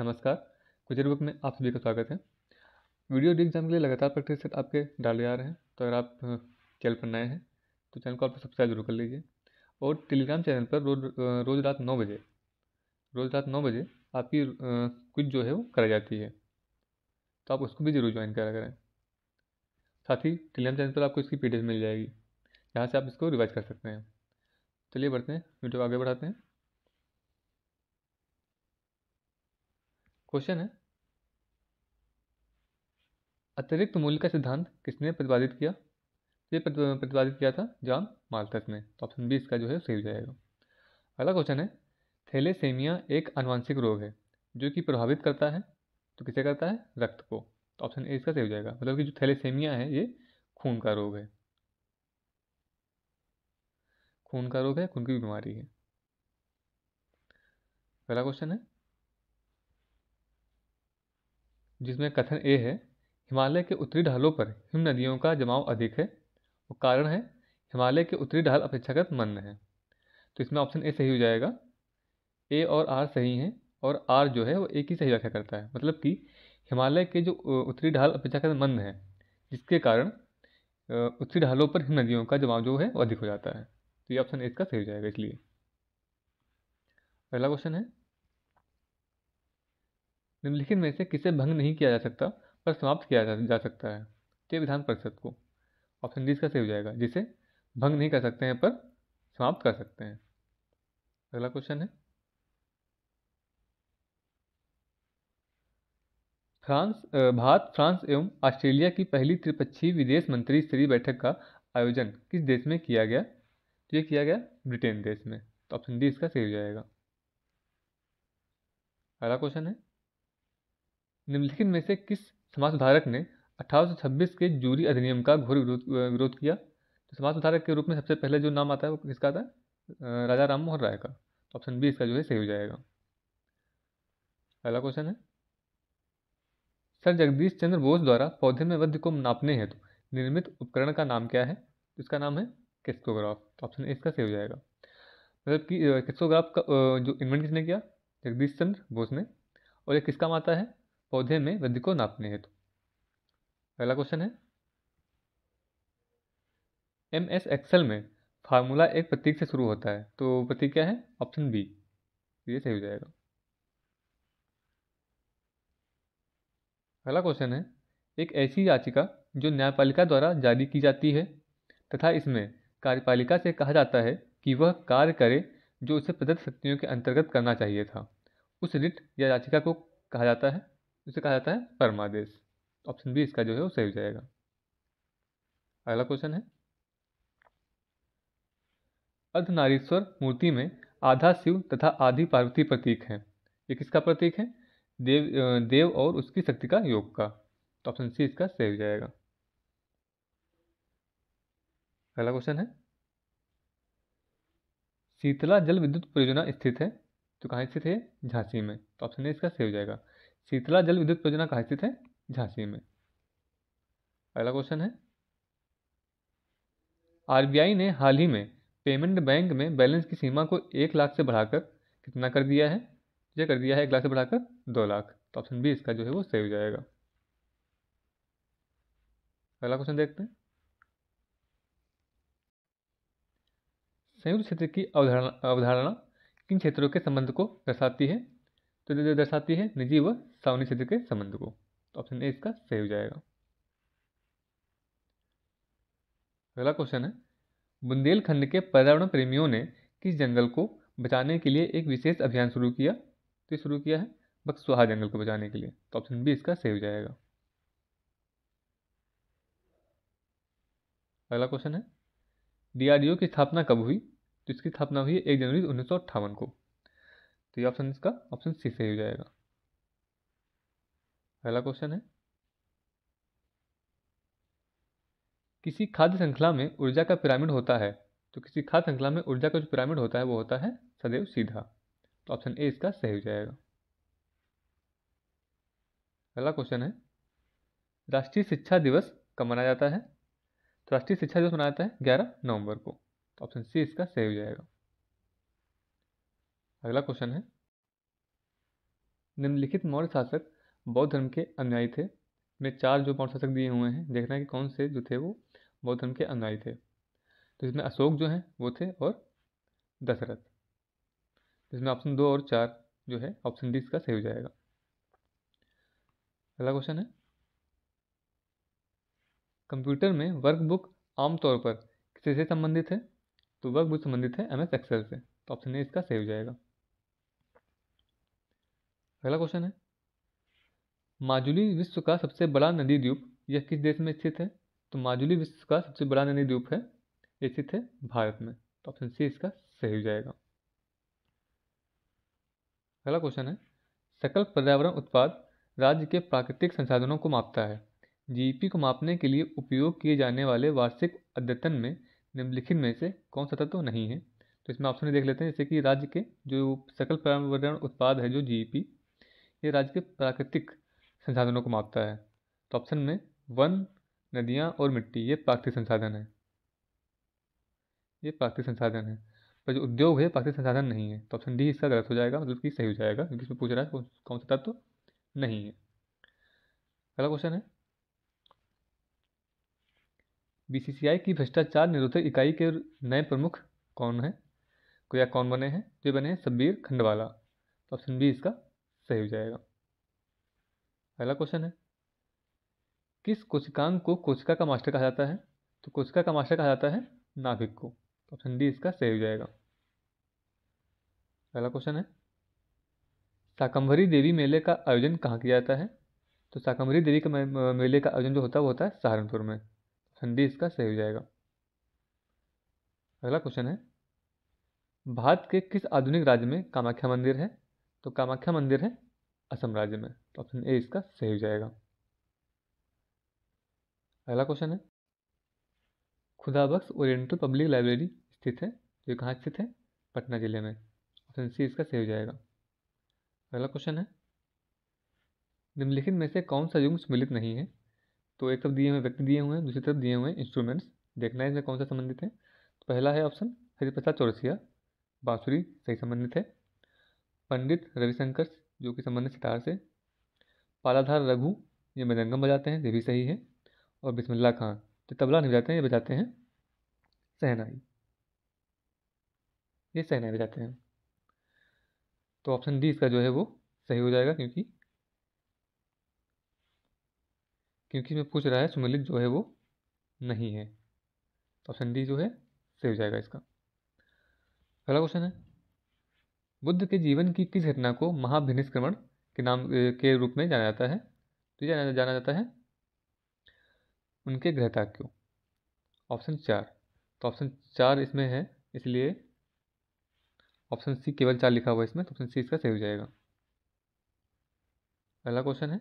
नमस्कार कुछ बुक में आप सभी का स्वागत है वीडियो डी एग्जाम के लिए लगातार प्रैक्टिस सेट आपके डाले जा रहे हैं तो अगर आप चैनल पर नए हैं तो चैनल को आप सब्सक्राइब जरूर कर लीजिए और टेलीग्राम चैनल पर रोज रोज़ रात नौ बजे रोज़ रात नौ बजे आपकी कुछ जो है वो कराई जाती है तो आप उसको भी जरूर ज्वाइन करा करें साथ ही टेलीग्राम चैनल पर आपको इसकी पी मिल जाएगी यहाँ से आप इसको रिवाइज कर सकते हैं चलिए बढ़ते हैं वीडियो आगे बढ़ाते हैं क्वेश्चन है अतिरिक्त मूल्य का सिद्धांत किसने प्रतिपादित किया तो ये प्रतिपादित किया था जॉन माल्थस ने तो ऑप्शन बी इसका जो है सही हो जाएगा अगला क्वेश्चन है थैलेसेमिया एक अनुवांशिक रोग है जो कि प्रभावित करता है तो किसे करता है रक्त को तो ऑप्शन ए इसका सही हो जाएगा मतलब कि जो थैलेसेमिया है ये खून का रोग है खून का रोग है खून की बीमारी है अगला क्वेश्चन है जिसमें कथन ए है हिमालय के उत्तरी ढालों पर हिम नदियों का जमाव अधिक है और कारण है हिमालय के उत्तरी ढाल अपेक्षाकृत मंद हैं तो इसमें ऑप्शन ए सही हो जाएगा ए और आर सही हैं और आर जो है वो ए की सही व्याख्या करता है मतलब कि हिमालय के जो उत्तरी ढाल अपेक्षाकृत मंद हैं जिसके कारण उत्तरी ढालों पर हिम नदियों का जमाव जो है वो अधिक हो जाता है तो ये ऑप्शन ए इसका सही हो जाएगा इसलिए पहला क्वेश्चन है निम्नलिखित में से किसे भंग नहीं किया जा सकता पर समाप्त किया जा, सकता है तो ये विधान परिषद को ऑप्शन डी इसका सही हो जाएगा जिसे भंग नहीं कर सकते हैं पर समाप्त कर सकते हैं अगला क्वेश्चन है फ्रांस भारत फ्रांस एवं ऑस्ट्रेलिया की पहली त्रिपक्षीय विदेश मंत्री स्तरीय बैठक का आयोजन किस देश में किया गया तो ये किया गया ब्रिटेन देश में तो ऑप्शन डी इसका सही हो जाएगा अगला क्वेश्चन है निम्नलिखित में से किस समाज सुधारक ने 1826 के जूरी अधिनियम का घोर विरोध विरोध किया तो समाज सुधारक के रूप में सबसे पहले जो नाम आता है वो किसका आता है राजा राम मोहन राय का तो ऑप्शन बी इसका जो है सही हो जाएगा अगला क्वेश्चन है सर जगदीश चंद्र बोस द्वारा पौधे में वध्य को नापने हेतु तो निर्मित उपकरण का नाम क्या है तो इसका नाम है किस्कोग्राफ तो ऑप्शन ए इसका सही हो जाएगा मतलब कि किस्कोग्राफ का जो इन्वेंट किसने किया जगदीश चंद्र बोस ने और ये किसका माता है पौधे में वृद्धि को नापने हेतु अगला क्वेश्चन है एम एस एक्सल में फार्मूला एक प्रतीक से शुरू होता है तो प्रतीक क्या है ऑप्शन बी तो ये सही हो जाएगा अगला क्वेश्चन है एक ऐसी याचिका जो न्यायपालिका द्वारा जारी की जाती है तथा इसमें कार्यपालिका से कहा जाता है कि वह कार्य करे जो उसे प्रदत्त शक्तियों के अंतर्गत करना चाहिए था उस रिट या याचिका को कहा जाता है उसे कहा जाता है परमादेश ऑप्शन बी इसका जो है वो सही हो जाएगा अगला क्वेश्चन है अर्धनारीश्वर मूर्ति में आधा शिव तथा आधी पार्वती प्रतीक है ये किसका प्रतीक है देव देव और उसकी शक्ति का योग का तो ऑप्शन सी इसका सही हो जाएगा अगला क्वेश्चन है शीतला जल विद्युत परियोजना स्थित है तो कहाँ स्थित है झांसी में तो ऑप्शन ए इसका सही हो जाएगा शीतला जल विद्युत परियोजना कहाँ स्थित है झांसी में अगला क्वेश्चन है आरबीआई ने हाल ही में पेमेंट बैंक में बैलेंस की सीमा को एक लाख से बढ़ाकर कितना कर दिया है यह कर दिया है एक लाख से बढ़ाकर दो लाख तो ऑप्शन बी इसका जो है वो सही हो जाएगा अगला क्वेश्चन देखते हैं संयुक्त क्षेत्र की अवधारणा अवधारणा किन क्षेत्रों के संबंध को दर्शाती है तो जो दर्शाती है निजी व सावनी क्षेत्र के संबंध को तो ऑप्शन ए इसका सही हो जाएगा अगला क्वेश्चन है बुंदेलखंड के पर्यावरण प्रेमियों ने किस जंगल को बचाने के लिए एक विशेष अभियान शुरू किया तो शुरू किया है बक्सुहा जंगल को बचाने के लिए तो ऑप्शन बी इसका सही हो जाएगा अगला क्वेश्चन है डीआरडीओ की स्थापना कब हुई तो इसकी स्थापना हुई एक जनवरी उन्नीस को तो ये ऑप्शन इसका ऑप्शन सी सही हो जाएगा अगला क्वेश्चन है किसी खाद्य श्रृंखला में ऊर्जा का पिरामिड होता है तो किसी खाद्य श्रृंखला में ऊर्जा का जो पिरामिड होता है वो होता है सदैव सीधा तो ऑप्शन ए इसका सही हो जाएगा अगला क्वेश्चन है राष्ट्रीय शिक्षा दिवस कब मनाया जाता है तो राष्ट्रीय शिक्षा दिवस मनाया जाता है ग्यारह नवंबर को तो ऑप्शन सी इसका सही हो जाएगा अगला क्वेश्चन है निम्नलिखित मौर्य शासक बौद्ध धर्म के अनुयायी थे मैं चार जो मौर्य शासक दिए हुए हैं देखना है कि कौन से जो थे वो बौद्ध धर्म के अनुयायी थे तो इसमें अशोक जो हैं वो थे और दशरथ इसमें ऑप्शन दो और चार जो है ऑप्शन डी इसका सही हो जाएगा अगला क्वेश्चन है कंप्यूटर में वर्कबुक आमतौर पर किससे संबंधित है तो वर्कबुक संबंधित है एम एस एक्सेल से तो ऑप्शन ए इसका सही हो जाएगा अगला क्वेश्चन है माजुली विश्व का सबसे बड़ा नदी द्वीप यह किस देश में स्थित है तो माजुली विश्व का सबसे बड़ा नदी द्वीप है यह स्थित है भारत में तो ऑप्शन सी इसका सही हो जाएगा अगला क्वेश्चन है सकल पर्यावरण उत्पाद राज्य के प्राकृतिक संसाधनों को मापता है जीपी को मापने के लिए उपयोग किए जाने वाले वार्षिक अद्यतन में निम्नलिखित में से कौन सा तत्व नहीं है तो इसमें ऑप्शन देख लेते हैं जैसे कि राज्य के जो सकल पर्यावरण उत्पाद है जो जीपी ये राज्य के प्राकृतिक संसाधनों को मापता है तो ऑप्शन में वन नदियाँ और मिट्टी ये प्राकृतिक संसाधन है ये प्राकृतिक संसाधन है पर जो उद्योग है प्राकृतिक संसाधन नहीं है तो ऑप्शन डी इसका गलत हो जाएगा मतलब कि सही हो जाएगा क्योंकि इसमें पूछ रहा है कौन सा तत्व तो नहीं है अगला क्वेश्चन है बीसीसीआई की भ्रष्टाचार निरोधक इकाई के नए प्रमुख कौन है या कौन बने हैं जो बने हैं सब्बीर खंडवाला तो ऑप्शन बी इसका सही हो जाएगा अगला क्वेश्चन है किस कोशिकांग को कोशिका का मास्टर कहा जाता है तो कोशिका का मास्टर कहा जाता है नाभिक को ऑप्शन तो डी इसका सही हो जाएगा अगला क्वेश्चन है शाकंभरी देवी मेले का आयोजन कहाँ किया जाता है तो शाकंभरी देवी का मेले का आयोजन जो होता है वो होता है सहारनपुर में ऑप्शन डी इसका सही हो जाएगा अगला क्वेश्चन है भारत के किस आधुनिक राज्य में कामाख्या मंदिर है तो कामाख्या मंदिर है असम राज्य में तो ऑप्शन ए इसका सही हो जाएगा अगला क्वेश्चन है खुदाबख्श ओरिएंटल पब्लिक लाइब्रेरी स्थित है जो कहाँ स्थित है पटना जिले में ऑप्शन सी इसका सही हो जाएगा अगला क्वेश्चन है निम्नलिखित में से कौन सा युग सम्मिलित नहीं है तो एक तरफ दिए हुए व्यक्ति दिए हुए हैं दूसरी तरफ दिए हुए इंस्ट्रूमेंट्स देखना है इसमें कौन सा संबंधित है तो पहला है ऑप्शन हरिप्रसाद चौरसिया बाँसुरी सही संबंधित है पंडित रविशंकर जो कि संबंधित सितार से पालाधार रघु ये मृदंगम बजाते हैं ये भी सही है और बिस्मिल्ला खां जो तबला नहीं बजाते हैं ये बजाते हैं सहनाई ये सहनाई बजाते हैं तो ऑप्शन डी इसका जो है वो सही हो जाएगा क्योंकि क्योंकि मैं पूछ रहा है सुमिलित जो है वो नहीं है तो ऑप्शन डी जो है सही हो जाएगा इसका अगला क्वेश्चन है बुद्ध के जीवन की किस घटना को महाभिनिष्क्रमण के नाम के रूप में जाना जाता है तो यह जाना जाता है उनके ग्रहता क्यों ऑप्शन चार तो ऑप्शन चार इसमें है इसलिए ऑप्शन सी केवल चार लिखा हुआ है इसमें तो ऑप्शन सी इसका सही हो जाएगा अगला क्वेश्चन है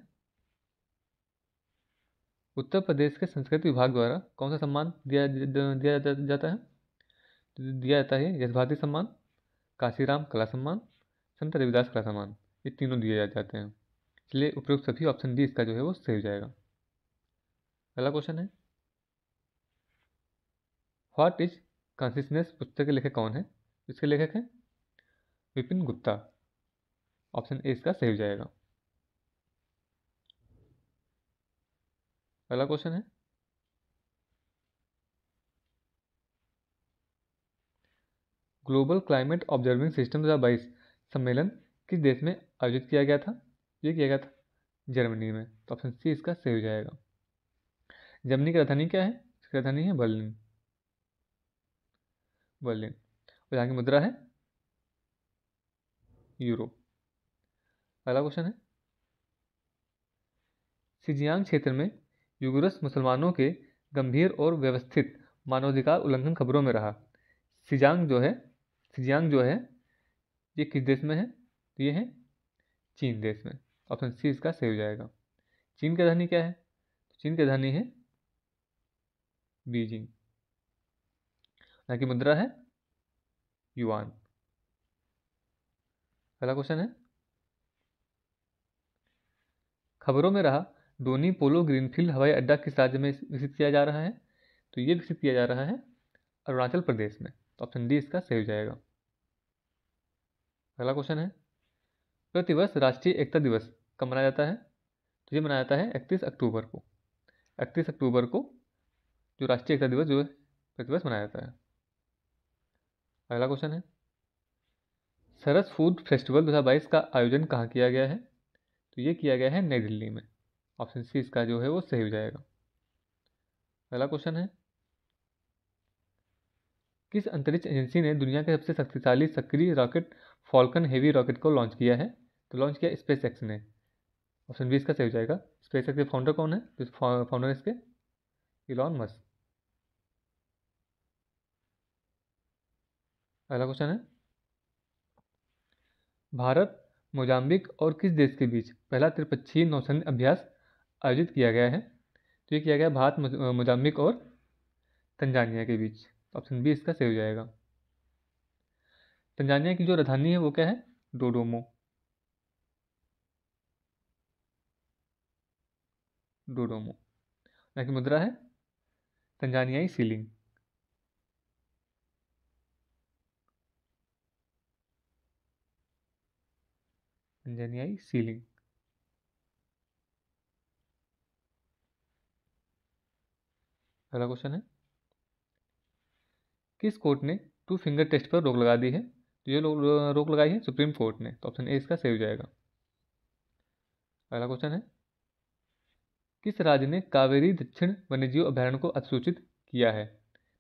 उत्तर प्रदेश के संस्कृति विभाग द्वारा कौन सा सम्मान दिया दिया जाता है दिया जाता है तो यश भारती सम्मान काशीराम कला सम्मान संत रविदास कला सम्मान ये तीनों दिए जाते हैं इसलिए उपयुक्त सभी ऑप्शन डी इसका जो है वो सही हो जाएगा अगला क्वेश्चन है व्हाट इज कॉन्सियसनेस पुस्तक के लेखक कौन है इसके लेखक हैं विपिन गुप्ता ऑप्शन ए इसका सही हो जाएगा अगला क्वेश्चन है ग्लोबल क्लाइमेट ऑब्जर्विंग सिस्टम दो बाईस सम्मेलन किस देश में आयोजित किया गया था ये किया गया था जर्मनी में तो ऑप्शन सी इसका सही हो जाएगा जर्मनी की राजधानी क्या है इसकी राजधानी है बर्लिन बर्लिन और यहाँ की मुद्रा है यूरो अगला क्वेश्चन है सिजियांग क्षेत्र में युगरस मुसलमानों के गंभीर और व्यवस्थित मानवाधिकार उल्लंघन खबरों में रहा सिजांग जो है सिजियांग जो है ये किस देश में है तो ये है चीन देश में ऑप्शन सी इसका सही हो जाएगा चीन की राजधानी क्या है तो चीन की राजधानी है बीजिंग यहाँ की मुद्रा है युआन अगला क्वेश्चन है खबरों में रहा डोनी पोलो ग्रीनफील्ड हवाई अड्डा किस राज्य में विकसित किया जा रहा है तो ये विकसित किया जा रहा है अरुणाचल प्रदेश में तो ऑप्शन डी इसका सही हो जाएगा अगला क्वेश्चन है प्रतिवर्ष राष्ट्रीय एकता दिवस कब मनाया जाता है तो ये मनाया जाता है इकतीस अक्टूबर को इकतीस अक्टूबर को जो राष्ट्रीय एकता दिवस जो है प्रतिवर्ष मनाया जाता है अगला क्वेश्चन है सरस फूड फेस्टिवल दो हज़ार बाईस का आयोजन कहाँ किया गया है तो ये किया गया है नई दिल्ली में ऑप्शन सी इसका जो है वो सही हो जाएगा अगला क्वेश्चन है किस अंतरिक्ष एजेंसी ने दुनिया के सबसे शक्तिशाली सक्रिय रॉकेट फॉल्कन हेवी रॉकेट को लॉन्च किया है तो लॉन्च किया स्पेस एक्स ने ऑप्शन बी इसका सही हो जाएगा स्पेस एक्स के फाउंडर कौन है तो फाउंडर इसके इलॉन मस्क अगला क्वेश्चन है भारत मोजाम्बिक और किस देश के बीच पहला त्रिपक्षीय नौसैन्य अभ्यास आयोजित किया गया है तो ये किया गया भारत मोजाम्बिक और तंजानिया के बीच ऑप्शन बी इसका सही हो जाएगा तंजानिया की जो राजधानी है वो क्या है डोडोमो डोडोमो यहाँ की मुद्रा है तंजानियाई सीलिंग तंजानियाई सीलिंग अगला क्वेश्चन है किस कोर्ट ने टू फिंगर टेस्ट पर रोक लगा दी है तो ये लोग रोक लगाई है सुप्रीम कोर्ट ने तो ऑप्शन ए इसका सही हो जाएगा अगला क्वेश्चन है किस राज्य ने कावेरी दक्षिण वन्यजीव अभ्यारण्य को अधिसूचित किया है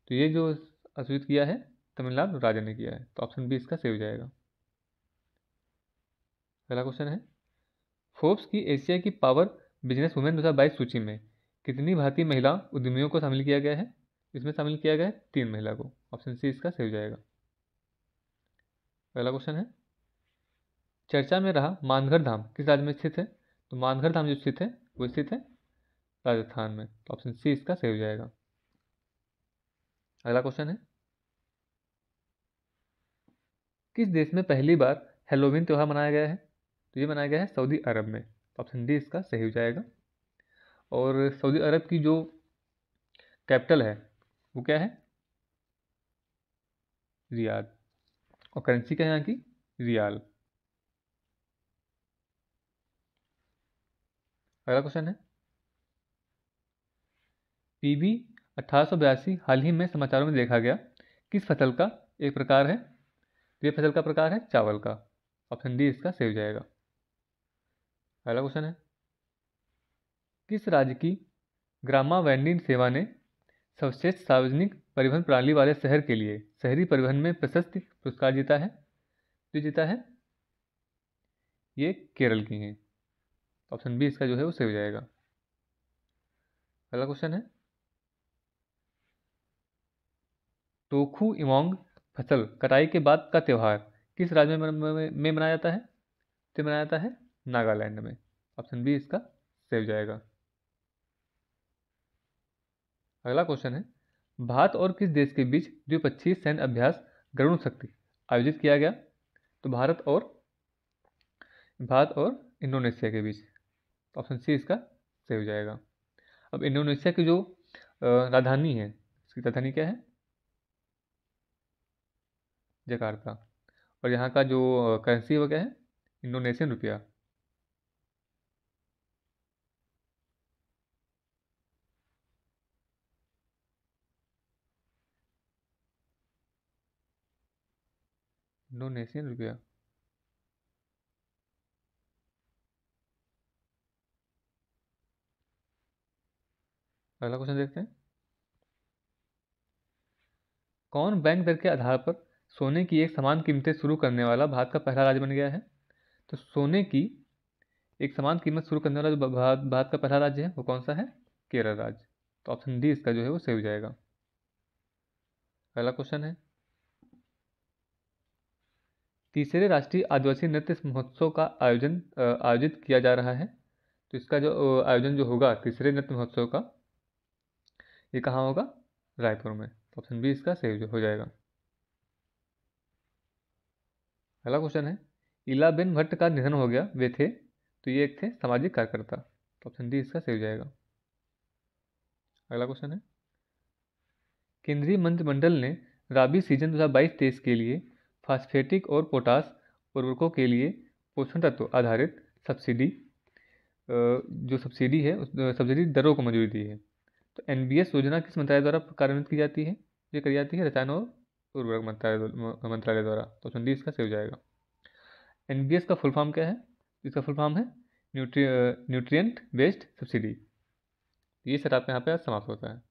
तो ये जो अधिसूचित किया है तमिलनाडु राज्य ने किया है तो ऑप्शन बी इसका सही हो जाएगा अगला क्वेश्चन है फोर्ब्स की एशिया की पावर बिजनेस वुमेन दो हज़ार बाईस सूची में कितनी भारतीय महिला उद्यमियों को शामिल किया गया है इसमें शामिल किया गया है तीन महिला को ऑप्शन सी इसका सही हो जाएगा पहला क्वेश्चन है चर्चा में रहा मानघर धाम किस राज्य में स्थित है तो मानघर धाम जो स्थित है वो स्थित है राजस्थान में तो ऑप्शन सी इसका सही हो जाएगा अगला क्वेश्चन है किस देश में पहली बार हेलोविन त्यौहार मनाया गया है तो ये मनाया गया है सऊदी अरब में ऑप्शन तो डी इसका सही हो जाएगा और सऊदी अरब की जो कैपिटल है वो क्या है रियाद और करेंसी क्या है यहाँ की रियाल अगला क्वेश्चन है पीबी अठारह हाल ही में समाचारों में देखा गया किस फसल का एक प्रकार है तो यह फसल का प्रकार है चावल का ऑप्शन डी इसका सही हो जाएगा अगला क्वेश्चन है किस राज्य की ग्रामा वैंडीन सेवा ने सर्वश्रेष्ठ सार्वजनिक परिवहन प्रणाली वाले शहर के लिए शहरी परिवहन में प्रशस्ति पुरस्कार जीता है जो जीता है ये केरल की है तो ऑप्शन बी इसका जो है वो सही हो जाएगा अगला क्वेश्चन है टोखू इमोंग फसल कटाई के बाद का त्यौहार किस राज्य में, में मनाया जाता है तो मनाया जाता है नागालैंड में ऑप्शन बी इसका सही हो जाएगा अगला क्वेश्चन है भारत और किस देश के बीच द्विपक्षीय सैन्य अभ्यास गरुण शक्ति आयोजित किया गया तो भारत और भारत और इंडोनेशिया के बीच ऑप्शन सी इसका सही हो जाएगा अब इंडोनेशिया की जो राजधानी है इसकी राजधानी क्या है जकार्ता और यहाँ का जो करेंसी वो क्या है इंडोनेशियन रुपया डोनेशन रुपया अगला क्वेश्चन देखते हैं कौन बैंक दर के आधार पर सोने की एक समान कीमतें शुरू करने वाला भारत का पहला राज्य बन गया है तो सोने की एक समान कीमत शुरू करने वाला जो भारत भारत का पहला राज्य है वो कौन सा है केरल राज्य तो ऑप्शन डी इसका जो है वो सही हो जाएगा पहला क्वेश्चन है तीसरे राष्ट्रीय आदिवासी नृत्य महोत्सव का आयोजन आयोजित किया जा रहा है तो इसका जो आयोजन जो होगा तीसरे नृत्य महोत्सव का ये कहाँ होगा रायपुर में ऑप्शन बी इसका सही हो जाएगा अगला क्वेश्चन है इलाबेन भट्ट का निधन हो गया वे थे तो ये एक थे सामाजिक कार्यकर्ता तो ऑप्शन डी इसका सही हो जाएगा अगला क्वेश्चन है केंद्रीय मंत्रिमंडल ने राबी सीजन दो हज़ार बाईस तेईस के लिए फास्फेटिक और पोटास उर्वरकों के लिए पोषण तत्व आधारित सब्सिडी जो सब्सिडी है उस सब्सिडी दरों को मंजूरी दी है तो एन योजना किस मंत्रालय द्वारा कार्यान्वित की जाती है ये करी जाती है रसायन और उर्वरक मंत्रालय मंत्रालय द्वारा तो ऑप्शन डी इसका सही हो जाएगा एन का फुल फॉर्म क्या है इसका फुल फॉर्म है न्यूट्री न्यूट्रियट बेस्ड सब्सिडी ये सर आपके यहाँ पे समाप्त होता है